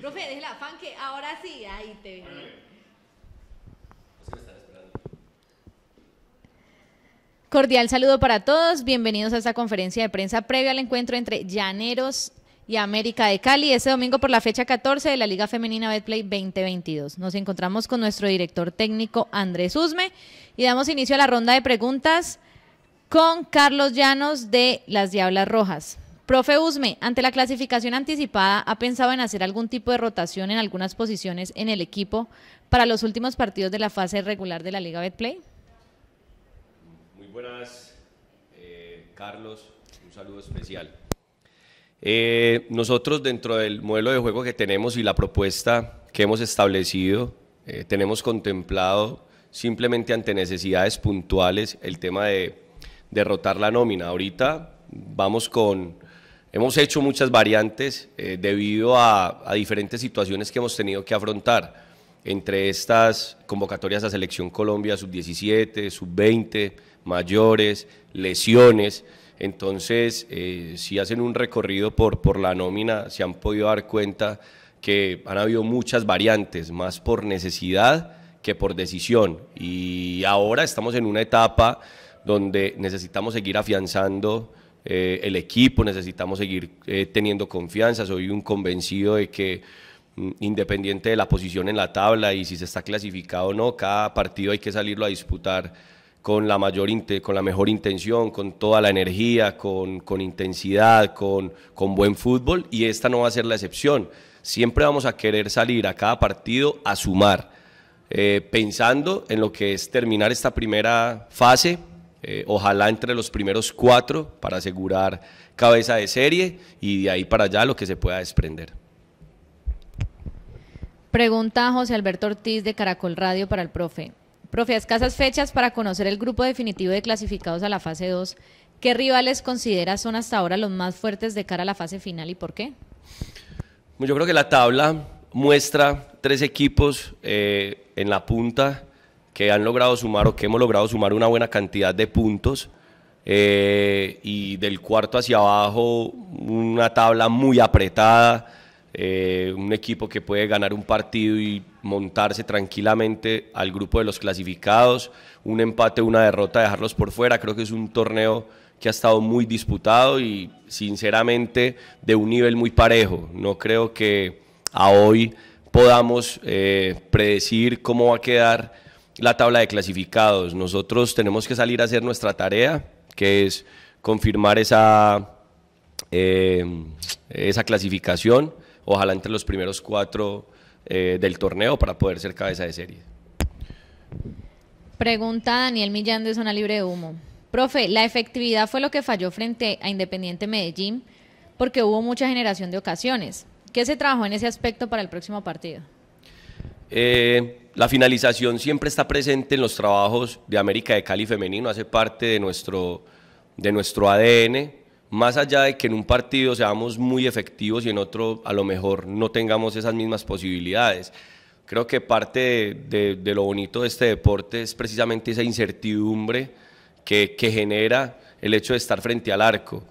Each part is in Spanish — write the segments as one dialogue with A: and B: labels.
A: Profe, déjela fan que ahora sí, ahí te Cordial saludo para todos, bienvenidos a esta conferencia de prensa previa al encuentro entre Llaneros y América de Cali este domingo por la fecha 14 de la Liga Femenina Betplay 2022. Nos encontramos con nuestro director técnico Andrés Usme y damos inicio a la ronda de preguntas con Carlos Llanos de Las Diablas Rojas. Profe Usme, ante la clasificación anticipada, ¿ha pensado en hacer algún tipo de rotación en algunas posiciones en el equipo para los últimos partidos de la fase regular de la Liga Betplay?
B: Muy buenas, eh, Carlos, un saludo especial. Eh, nosotros dentro del modelo de juego que tenemos y la propuesta que hemos establecido, eh, tenemos contemplado simplemente ante necesidades puntuales el tema de derrotar la nómina. Ahorita vamos con Hemos hecho muchas variantes eh, debido a, diferentes situaciones que hemos tenido que afrontar, entre estas convocatorias a Selección Colombia, sub-17, sub-20, mayores, lesiones. Entonces, eh, si hacen un recorrido por, por la nómina, se han podido dar cuenta que han habido muchas variantes, más por necesidad que por decisión. Y ahora estamos en una etapa donde necesitamos seguir afianzando eh, el equipo, necesitamos seguir eh, teniendo confianza. Soy un convencido de que mm, independiente de la posición en la tabla y si se está clasificado o no, cada partido hay que salirlo a disputar con la, mayor, con la mejor intención, con toda la energía, con, con intensidad, con, con buen fútbol y esta no va a ser la excepción. Siempre vamos a querer salir a cada partido a sumar, eh, pensando en lo que es terminar esta primera fase eh, ojalá entre los primeros cuatro para asegurar cabeza de serie y de ahí para allá lo que se pueda desprender.
A: Pregunta José Alberto Ortiz de Caracol Radio para el profe. Profe, a escasas fechas para conocer el grupo definitivo de clasificados a la fase 2, ¿qué rivales considera son hasta ahora los más fuertes de cara a la fase final y por qué?
B: Pues yo creo que la tabla muestra tres equipos eh, en la punta que han logrado sumar o que hemos logrado sumar una buena cantidad de puntos. Eh, y del cuarto hacia abajo una tabla muy apretada, eh, un equipo que puede ganar un partido y montarse tranquilamente al grupo de los clasificados, un empate, una derrota, dejarlos por fuera, creo que es un torneo que ha estado muy disputado y sinceramente de un nivel muy parejo, no creo que a hoy podamos eh, predecir cómo va a quedar la tabla de clasificados. Nosotros tenemos que salir a hacer nuestra tarea, que es confirmar esa, eh, esa clasificación, ojalá entre los primeros cuatro eh, del torneo para poder ser cabeza de serie.
A: Pregunta Daniel Millán de Zona Libre de Humo. Profe, la efectividad fue lo que falló frente a Independiente Medellín porque hubo mucha generación de ocasiones. ¿Qué se trabajó en ese aspecto para el próximo partido?
B: Eh, la finalización siempre está presente en los trabajos de América de Cali femenino, hace parte de nuestro, de nuestro ADN, más allá de que en un partido seamos muy efectivos y en otro a lo mejor no tengamos esas mismas posibilidades. Creo que parte de, lo bonito de este deporte es precisamente esa incertidumbre que, genera el hecho de estar frente al arco.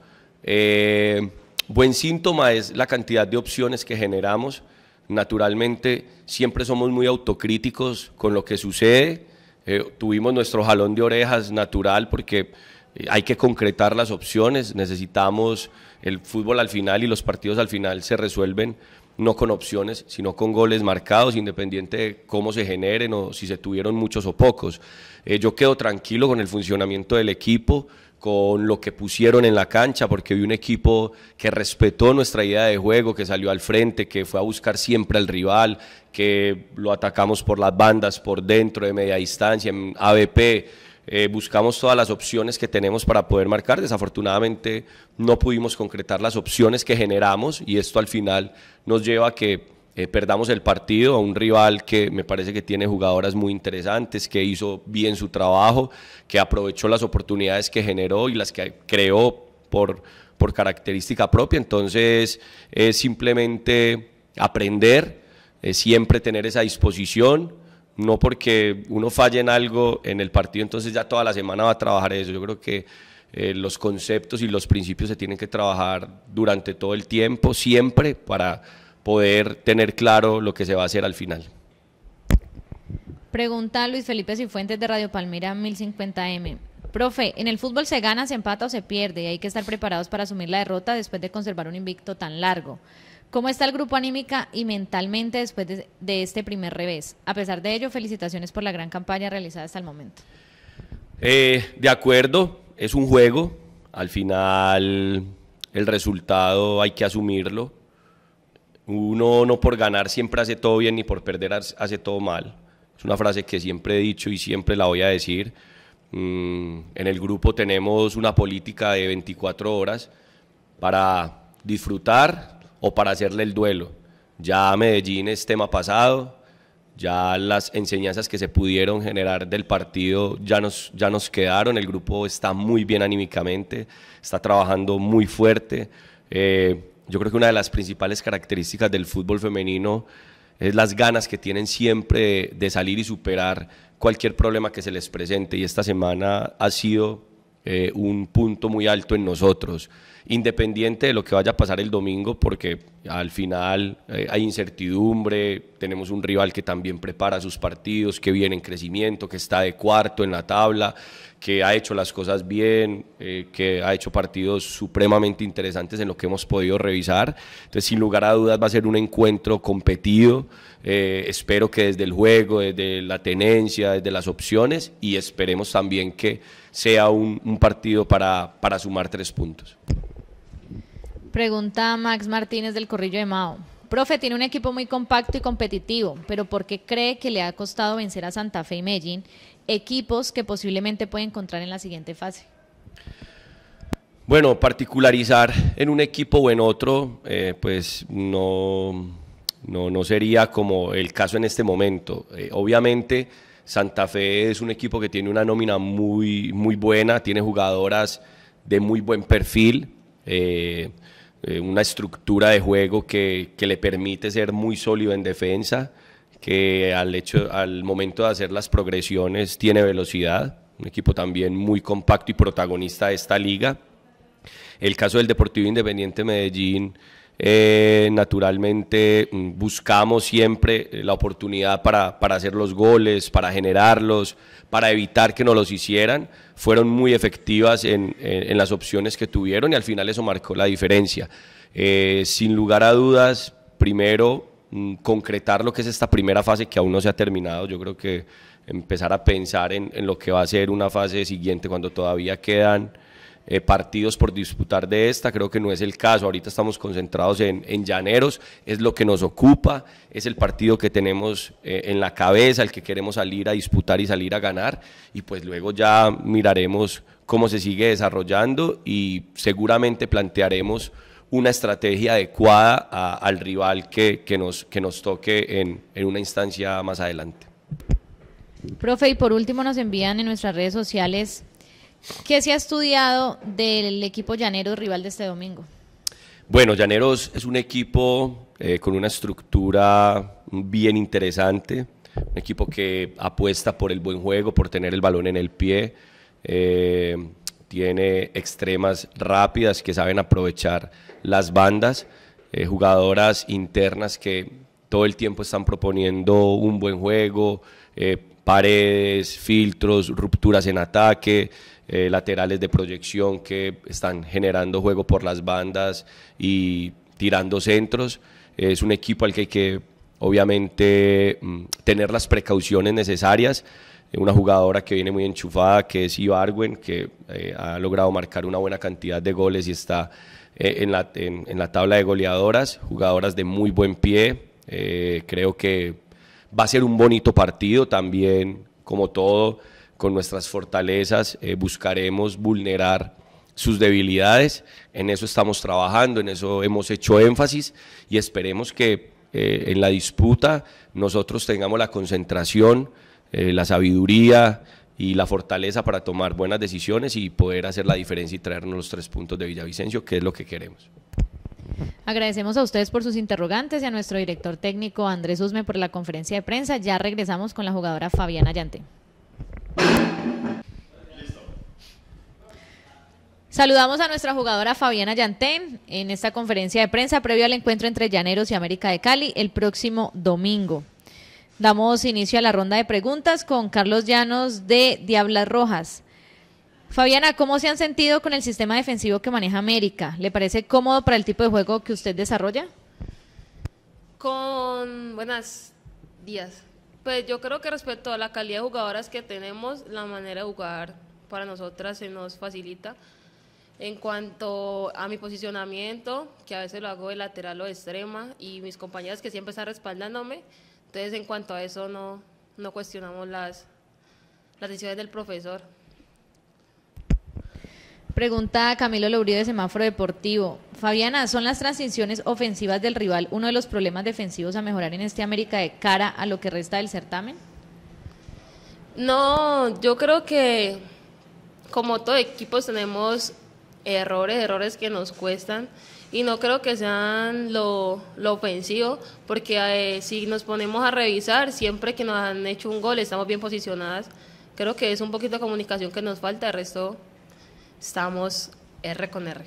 B: Eh, buen síntoma es la cantidad de opciones que generamos naturalmente siempre somos muy autocríticos con lo que sucede. Eh, tuvimos nuestro jalón de orejas natural porque eh, hay que concretar las opciones, necesitamos el fútbol al final y los partidos al final se resuelven no con opciones, sino con goles marcados, independiente de cómo se generen o si se tuvieron muchos o pocos. Eh, yo quedo tranquilo con el funcionamiento del equipo, con lo que pusieron en la cancha, porque vi un equipo que respetó nuestra idea de juego, que salió al frente, que fue a buscar siempre al rival, que lo atacamos por las bandas, por dentro, de media distancia, en ABP. Eh, buscamos todas las opciones que tenemos para poder marcar. Desafortunadamente no pudimos concretar las opciones que generamos y esto al final nos lleva a que eh, perdamos el partido a un rival que me parece que tiene jugadoras muy interesantes, que hizo bien su trabajo, que aprovechó las oportunidades que generó y las que creó por, por característica propia. Entonces es simplemente aprender, eh, siempre tener esa disposición. No porque uno falle en algo en el partido, entonces ya toda la semana va a trabajar eso. Yo creo que eh, los conceptos y los principios se tienen que trabajar durante todo el tiempo, siempre para poder tener claro lo que se va a hacer al final.
A: Pregunta Luis Felipe Cifuentes de Radio Palmira 1050M. Profe, en el fútbol se gana, se empata o se pierde y hay que estar preparados para asumir la derrota después de conservar un invicto tan largo. ¿Cómo está el grupo anímica y mentalmente después de, este primer revés? A pesar de ello, felicitaciones por la gran campaña realizada hasta el momento.
B: Eh, de acuerdo, es un juego. Al final el resultado hay que asumirlo. Uno no por ganar siempre hace todo bien ni por perder hace todo mal. Es una frase que siempre he dicho y siempre la voy a decir. Mm, en el grupo tenemos una política de 24 horas para disfrutar o para hacerle el duelo. Ya Medellín es tema pasado, ya las enseñanzas que se pudieron generar del partido ya nos, ya nos quedaron, el grupo está muy bien anímicamente, está trabajando muy fuerte. Eh, yo creo que una de las principales características del fútbol femenino es las ganas que tienen siempre de, salir y superar cualquier problema que se les presente y esta semana ha sido eh, un punto muy alto en nosotros, independiente de lo que vaya a pasar el domingo, porque al final eh, hay incertidumbre, tenemos un rival que también prepara sus partidos, que viene en crecimiento, que está de cuarto en la tabla, que ha hecho las cosas bien, eh, que ha hecho partidos supremamente interesantes en lo que hemos podido revisar. Entonces, sin lugar a dudas, va a ser un encuentro competido. espero que desde el juego, desde la tenencia, desde las opciones y esperemos también que sea un, partido para, para sumar tres puntos.
A: Pregunta Max Martínez del Corrillo de Mao. Profe, tiene un equipo muy compacto y competitivo, pero ¿por qué cree que le ha costado vencer a Santa Fe y Medellín, equipos que posiblemente puede encontrar en la siguiente fase?
B: Bueno, particularizar en un equipo o en otro, eh, pues no, no, no, sería como el caso en este momento. Eh, obviamente Santa Fe es un equipo que tiene una nómina muy, muy buena, tiene jugadoras de muy buen perfil, eh, eh, una estructura de juego que, que, le permite ser muy sólido en defensa, que al, hecho, al momento de hacer las progresiones tiene velocidad, un equipo también muy compacto y protagonista de esta liga. El caso del Deportivo Independiente Medellín eh, naturalmente mm, buscamos siempre eh, la oportunidad para, hacer los goles, para generarlos, para evitar que no los hicieran. Fueron muy efectivas en, las opciones que tuvieron y al final eso marcó la diferencia. Eh, sin lugar a dudas, primero mm, concretar lo que es esta primera fase que aún no se ha terminado. Yo creo que empezar a pensar en, en lo que va a ser una fase siguiente cuando todavía quedan eh, partidos por disputar de esta, creo que no es el caso, ahorita estamos concentrados en, Llaneros, es lo que nos ocupa, es el partido que tenemos eh, en la cabeza, el que queremos salir a disputar y salir a ganar, y pues luego ya miraremos cómo se sigue desarrollando y seguramente plantearemos una estrategia adecuada al rival que, nos, que nos toque en, en una instancia más adelante.
A: Profe, y por último nos envían en nuestras redes sociales ¿Qué se ha estudiado del equipo Llaneros rival de este domingo?
B: Bueno, Llaneros es un equipo eh, con una estructura bien interesante, un equipo que apuesta por el buen juego, por tener el balón en el pie, eh, tiene extremas rápidas que saben aprovechar las bandas, eh, jugadoras internas que todo el tiempo están proponiendo un buen juego, eh, paredes, filtros, rupturas en ataque, eh, laterales de proyección que están generando juego por las bandas y tirando centros. Es un equipo al que hay que, obviamente, mm, tener las precauciones necesarias. Una jugadora que viene muy enchufada, que es Ibarwen, que eh, ha logrado marcar una buena cantidad de goles y está eh, en, la, en, la tabla de goleadoras. Jugadoras de muy buen pie. creo que Va a ser un bonito partido también, como todo, con nuestras fortalezas. Eh, buscaremos vulnerar sus debilidades. En eso estamos trabajando, en eso hemos hecho énfasis y esperemos que eh, en la disputa nosotros tengamos la concentración, eh, la sabiduría y la fortaleza para tomar buenas decisiones y poder hacer la diferencia y traernos los tres puntos de Villavicencio, que es lo que queremos.
A: Agradecemos a ustedes por sus interrogantes y a nuestro director técnico Andrés Usme por la conferencia de prensa. Ya regresamos con la jugadora Fabiana yantén Saludamos a nuestra jugadora Fabiana Yantén en esta conferencia de prensa previo al encuentro entre Llaneros y América de Cali el próximo domingo. Damos inicio a la ronda de preguntas con Carlos Llanos de Diablas Rojas. Fabiana, ¿cómo se han sentido con el sistema defensivo que maneja América? ¿Le parece cómodo para el tipo de juego que usted desarrolla?
C: Con buenas días. Pues yo creo que respecto a la calidad de jugadoras que tenemos, la manera de jugar para nosotras se nos facilita. En cuanto a mi posicionamiento, que a veces lo hago de lateral o de extrema, y mis compañeras que siempre están respaldándome, entonces en cuanto a eso no, no cuestionamos las, las decisiones del profesor.
A: Pregunta Camilo Lobrío de Semáforo Deportivo. Fabiana, ¿son las transiciones ofensivas del rival uno de los problemas defensivos a mejorar en este América de cara a lo que resta del certamen?
C: No, yo creo que como todo equipo tenemos errores, errores que nos cuestan y no creo que sean lo, ofensivo, porque eh, si nos ponemos a revisar, siempre que nos han hecho un gol estamos bien posicionadas. Creo que es un poquito de comunicación que nos falta, el resto Estamos R con R.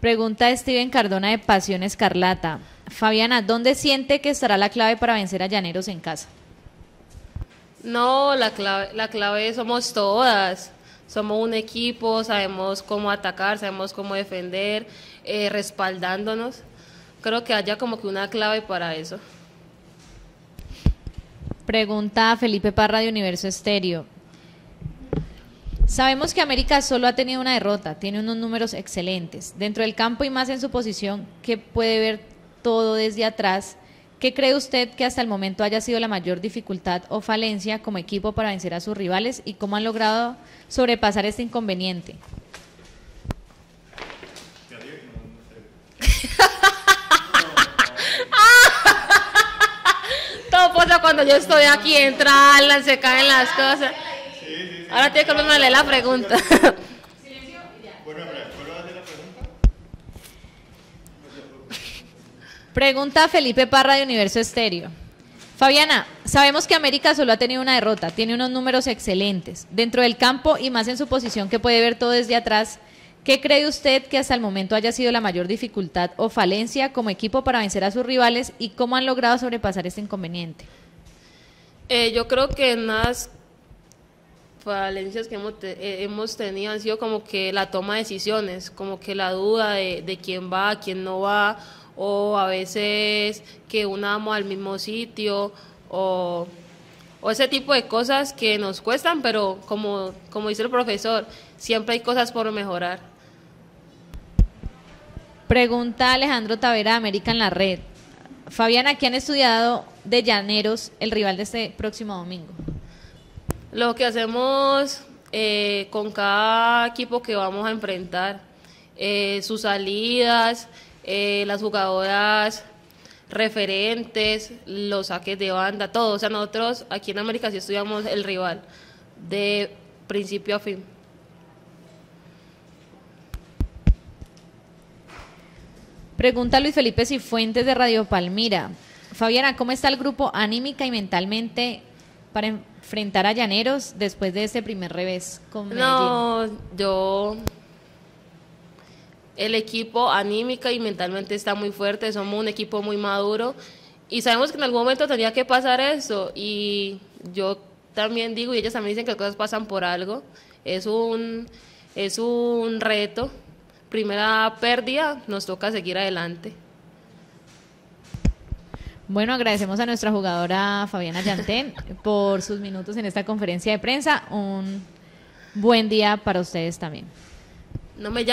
A: Pregunta de Steven Cardona de Pasión Escarlata. Fabiana, ¿dónde siente que estará la clave para vencer a Llaneros en casa?
C: No, la clave, la somos todas. Somos un equipo, sabemos cómo atacar, sabemos cómo defender, eh, respaldándonos. Creo que haya como que una clave para eso.
A: Pregunta Felipe Parra de Universo Estéreo. Sabemos que América solo ha tenido una derrota, tiene unos números excelentes. Dentro del campo y más en su posición, que puede ver todo desde atrás, ¿qué cree usted que hasta el momento haya sido la mayor dificultad o falencia como equipo para vencer a sus rivales y cómo han logrado sobrepasar este inconveniente?
C: Todo pasa cuando yo estoy aquí, entra Alan, se caen las cosas. Ahora te que la pregunta. Silencio a
A: la pregunta? Pregunta a Felipe Parra de Universo Estéreo. Fabiana, sabemos que América solo ha tenido una derrota, tiene unos números excelentes dentro del campo y más en su posición que puede ver todo desde atrás. ¿Qué cree usted que hasta el momento haya sido la mayor dificultad o falencia como equipo para vencer a sus rivales y cómo han logrado sobrepasar este inconveniente?
C: Eh, yo creo que más falencias que eh, hemos, tenido han sido como que la toma de decisiones, como que la duda de, quién va, quién no va, o a veces que unamos al mismo sitio, o, ese tipo de cosas que nos cuestan, pero como, como dice el profesor, siempre hay cosas por mejorar. Pregunta Alejandro
A: Tavera, América en la Red. Fabiana, ¿qué han estudiado de Llaneros, el rival de
C: este próximo domingo? Lo que hacemos eh, con cada equipo que vamos a enfrentar, eh, sus salidas, eh, las jugadoras referentes, los saques de banda, todo. O sea, nosotros aquí en América sí estudiamos el rival de principio a fin. Pregunta
A: Luis Felipe Cifuentes de Radio Palmira. Fabiana, ¿cómo está el grupo anímica y mentalmente para em- enfrentar a Llaneros después de ese primer revés con No,
C: yo el equipo anímica y mentalmente está muy fuerte, somos un equipo muy maduro y sabemos que en algún momento tenía que pasar eso y yo también digo y ellos también dicen que las cosas pasan por algo, es un, es un reto, primera pérdida, nos toca seguir adelante.
A: Bueno, agradecemos a nuestra jugadora Fabiana Yantén por sus minutos en esta conferencia de prensa. Un buen día para ustedes también. No me